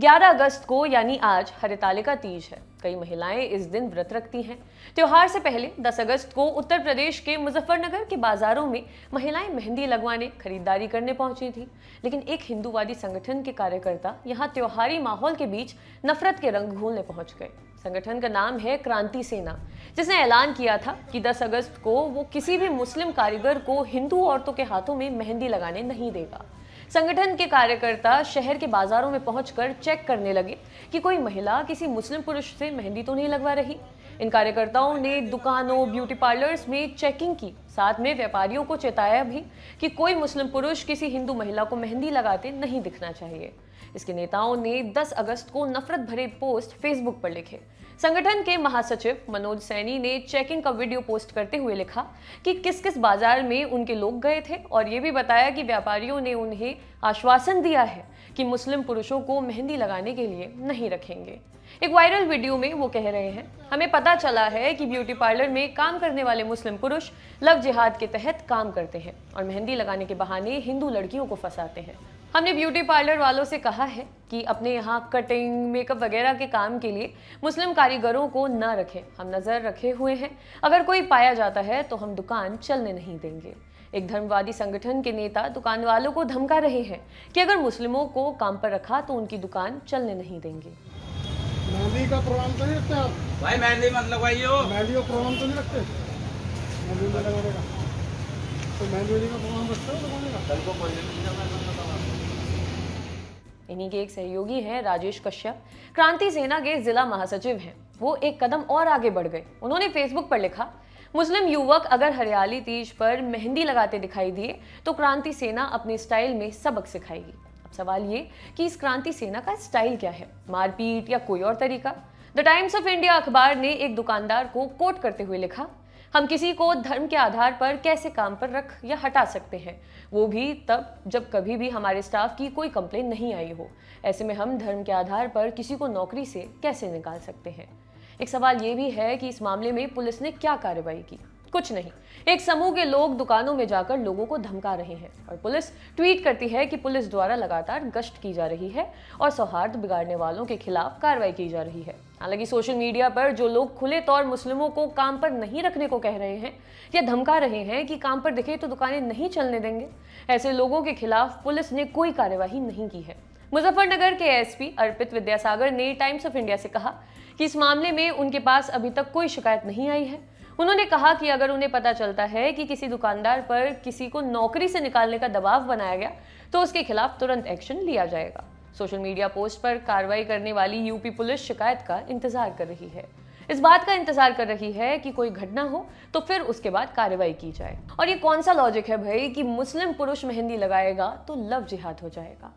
11 अगस्त को यानी आज हरितालिका तीज है कई महिलाएं इस दिन व्रत रखती हैं त्योहार से पहले 10 अगस्त को उत्तर प्रदेश के मुजफ्फरनगर के बाजारों में महिलाएं मेहंदी लगवाने खरीदारी करने पहुंची थी लेकिन एक हिंदूवादी संगठन के कार्यकर्ता यहां त्योहारी माहौल के बीच नफरत के रंग घोलने पहुंच गए संगठन का नाम है क्रांति सेना जिसने ऐलान किया था कि 10 अगस्त को वो किसी भी मुस्लिम कारीगर को हिंदू औरतों के हाथों में मेहंदी लगाने नहीं देगा संगठन के कार्यकर्ता शहर के बाजारों में पहुंचकर चेक करने लगे कि कोई महिला किसी मुस्लिम पुरुष से मेहंदी तो नहीं लगवा रही इन कार्यकर्ताओं ने दुकानों ब्यूटी पार्लर्स में चेकिंग की साथ में व्यापारियों को चेताया भी कि कोई मुस्लिम पुरुष किसी हिंदू महिला को मेहंदी लगाते नहीं दिखना चाहिए इसके नेताओं ने 10 अगस्त को नफरत भरे पोस्ट फेसबुक पर लिखे संगठन के महासचिव मनोज सैनी ने चेकिंग का वीडियो पोस्ट करते हुए लिखा कि किस किस बाजार में उनके लोग गए थे और ये भी बताया कि व्यापारियों ने उन्हें आश्वासन दिया है कि मुस्लिम पुरुषों को मेहंदी लगाने के लिए नहीं रखेंगे एक वायरल वीडियो में वो कह रहे हैं हमें पता चला है कि ब्यूटी पार्लर में काम करने वाले मुस्लिम पुरुष लव जिहाद के तहत काम करते हैं और मेहंदी लगाने के बहाने हिंदू लड़कियों को फंसाते हैं हमने ब्यूटी पार्लर वालों से कहा है कि अपने यहाँ कटिंग मेकअप वगैरह के काम के लिए मुस्लिम कारीगरों को न रखें हम नज़र रखे हुए हैं अगर कोई पाया जाता है तो हम दुकान चलने नहीं देंगे एक धर्मवादी संगठन के नेता दुकान वालों को धमका रहे हैं कि अगर मुस्लिमों को काम पर रखा तो उनकी दुकान चलने नहीं देंगे मेहंदी का प्रोग्राम तो नहीं रखते आप भाई मेहंदी मतलब भाई मेहंदी का प्रोग्राम तो नहीं रखते इन्हीं के एक सहयोगी हैं राजेश कश्यप क्रांति सेना के जिला महासचिव हैं वो एक कदम और आगे बढ़ गए उन्होंने फेसबुक पर लिखा मुस्लिम युवक अगर हरियाली तीज पर मेहंदी लगाते दिखाई दिए तो क्रांति सेना अपने स्टाइल में सबक सिखाएगी अब सवाल ये कि इस क्रांति सेना का स्टाइल क्या है मारपीट या कोई और तरीका द टाइम्स ऑफ इंडिया अखबार ने एक दुकानदार को कोट करते हुए लिखा हम किसी को धर्म के आधार पर कैसे काम पर रख या हटा सकते हैं वो भी तब जब कभी भी हमारे स्टाफ की कोई कंप्लेन नहीं आई हो ऐसे में हम धर्म के आधार पर किसी को नौकरी से कैसे निकाल सकते हैं एक सवाल ये भी है कि इस मामले में पुलिस ने क्या कार्रवाई की कुछ नहीं एक समूह के लोग दुकानों में जाकर लोगों को धमका रहे हैं और पुलिस ट्वीट करती है कि पुलिस द्वारा लगातार गश्त की जा रही है और सौहार्द बिगाड़ने वालों के खिलाफ कार्रवाई की जा रही है हालांकि सोशल मीडिया पर जो लोग खुले तौर मुस्लिमों को काम पर नहीं रखने को कह रहे हैं या धमका रहे हैं कि काम पर दिखे तो दुकानें नहीं चलने देंगे ऐसे लोगों के खिलाफ पुलिस ने कोई कार्यवाही नहीं की है मुजफ्फरनगर के एसपी अर्पित विद्यासागर ने टाइम्स ऑफ इंडिया से कहा कि इस मामले में उनके पास अभी तक कोई शिकायत नहीं आई है उन्होंने कहा कि अगर उन्हें पता चलता है कि किसी दुकानदार पर किसी को नौकरी से निकालने का दबाव बनाया गया तो उसके खिलाफ तुरंत एक्शन लिया जाएगा सोशल मीडिया पोस्ट पर कार्रवाई करने वाली यूपी पुलिस शिकायत का इंतजार कर रही है इस बात का इंतजार कर रही है कि कोई घटना हो तो फिर उसके बाद कार्रवाई की जाए और ये कौन सा लॉजिक है भाई कि मुस्लिम पुरुष मेहंदी लगाएगा तो लव जिहाद हो जाएगा